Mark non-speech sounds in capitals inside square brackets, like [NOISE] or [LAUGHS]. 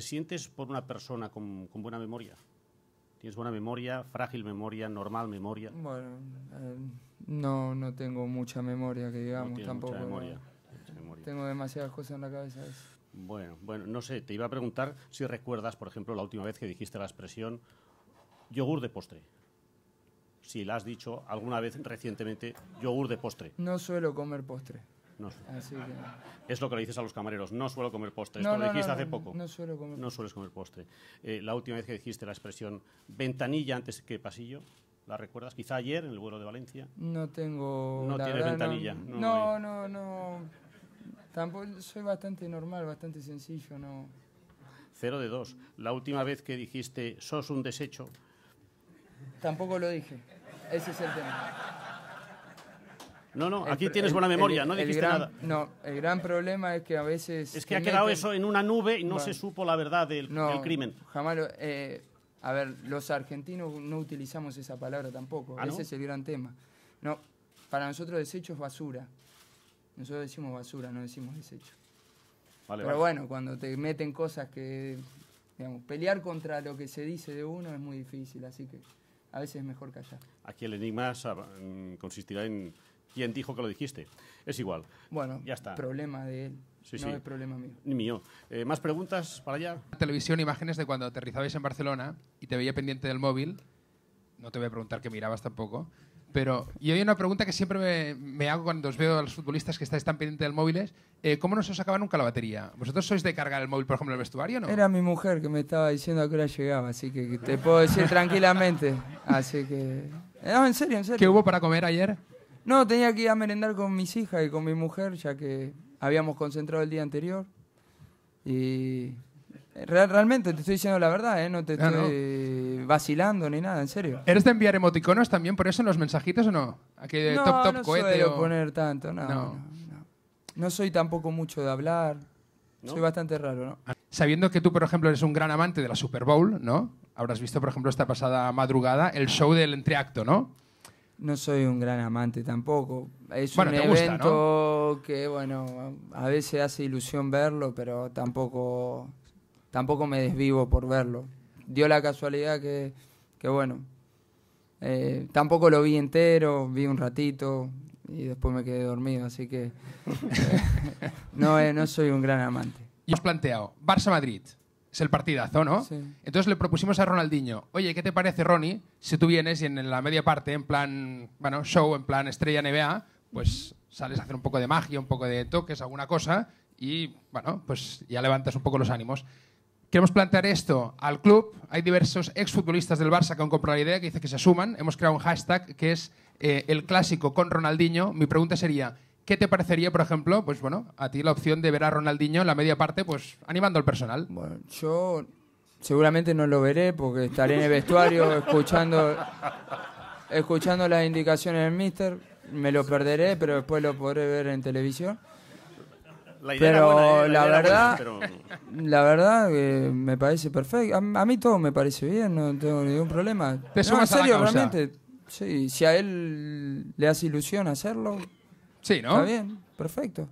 ¿Te sientes por una persona con, buena memoria? ¿Tienes buena memoria, frágil memoria, normal memoria? Bueno, eh, no, no tengo mucha memoria, que digamos, tampoco. Mucha memoria, Tengo demasiadas cosas en la cabeza. Bueno, bueno, no sé, te iba a preguntar si recuerdas, por ejemplo, la última vez que dijiste la expresión yogur de postre. Si la has dicho alguna vez recientemente, yogur de postre. No suelo comer postre. Es lo que le dices a los camareros, no suelo comer postre. Esto dijiste hace poco. No suelo comer sueles comer postre. Eh, la última vez que dijiste la expresión ventanilla antes que pasillo, ¿la recuerdas? Quizá ayer en el vuelo de Valencia. No tengo... No ventanilla. No, no, no. Tampoco soy bastante normal, bastante sencillo, no... Cero de dos. La última vez que dijiste sos un desecho... Tampoco lo dije. Ese es el tema. No, no, aquí tienes buena memoria, no dijiste nada. No, el gran problema es que a veces... Es que ha quedado eso en una nube y no se supo la verdad del, crimen. Jamás lo, eh, a ver, los argentinos no utilizamos esa palabra tampoco. Ah, ese es el gran tema. No, para nosotros desecho es basura. Nosotros decimos basura, no decimos desecho. Vale, Pero bueno, cuando te meten cosas que... Digamos, pelear contra lo que se dice de uno es muy difícil, así que a veces es mejor callar. Aquí el enigma mm, consistirá en ¿Quién dijo que lo dijiste. Es igual. Bueno, ya está. Problema de él. no es problema mío. Ni mío. Eh, ¿Más preguntas para allá? Televisión, imágenes de cuando aterrizabais en Barcelona y te veía pendiente del móvil. No te voy a preguntar qué mirabas tampoco. Pero, y hay una pregunta que siempre me, hago cuando os veo a los futbolistas que estáis tan pendientes del móvil es, eh, ¿cómo no se os acaba nunca la batería? ¿Vosotros sois de cargar el móvil, por ejemplo, en el vestuario no? Era mi mujer que me estaba diciendo a qué hora llegaba, así que te puedo decir tranquilamente. Así que... No, en serio, en serio. ¿Qué hubo para comer ayer? No, tenía que ir a merendar con mis hijas y con mi mujer, ya que habíamos concentrado el día anterior. Y realmente, te estoy diciendo la verdad, ¿eh? no te estoy vacilando ni nada, en serio. ¿Eres de enviar emoticonos también por eso en los mensajitos o no? Aquí de no, top, top, no poner tanto, no, no. No soy tampoco mucho de hablar. Soy bastante raro, ¿no? Ah, sabiendo que tú, por ejemplo, eres un gran amante de la Super Bowl, ¿no? Habrás visto, por ejemplo, esta pasada madrugada el show del entreacto, ¿no? No soy un gran amante tampoco. Es un evento que, bueno, a veces hace ilusión verlo, pero tampoco, tampoco me desvivo por verlo. Dio la casualidad que, bueno, eh, tampoco lo vi entero, vi un ratito y después me quedé dormido, así que [LAUGHS] eh, no, eh, no soy un gran amante. Y os planteado, Barça-Madrid, es el partidazo, ¿no? Entonces le propusimos a Ronaldinho, oye, ¿qué te parece, Ronnie, si tú vienes y en la media parte, en plan, bueno, show, en plan estrella NBA, pues sales a hacer un poco de magia, un poco de toques, alguna cosa, y bueno, pues ya levantas un poco los ánimos. Queremos plantear esto al club. Hay diversos exfutbolistas del Barça que han comprado la idea, que dice que se suman. Hemos creado un hashtag que es eh, el clásico con Ronaldinho. Mi pregunta sería, ¿Qué te parecería, por ejemplo, pues bueno, a ti la opción de ver a Ronaldinho en la media parte, pues animando al personal? Bueno, yo seguramente no lo veré porque estaré en el vestuario escuchando, escuchando las indicaciones del mister. Me lo perderé, pero después lo podré ver en televisión. pero, la, verdad, la, verdad, que me parece perfecto. A, mí todo me parece bien, no tengo ningún problema. ¿Te en serio, realmente. Sí, si a él le hace ilusión hacerlo, Sí, ¿no? Está bien, perfecto.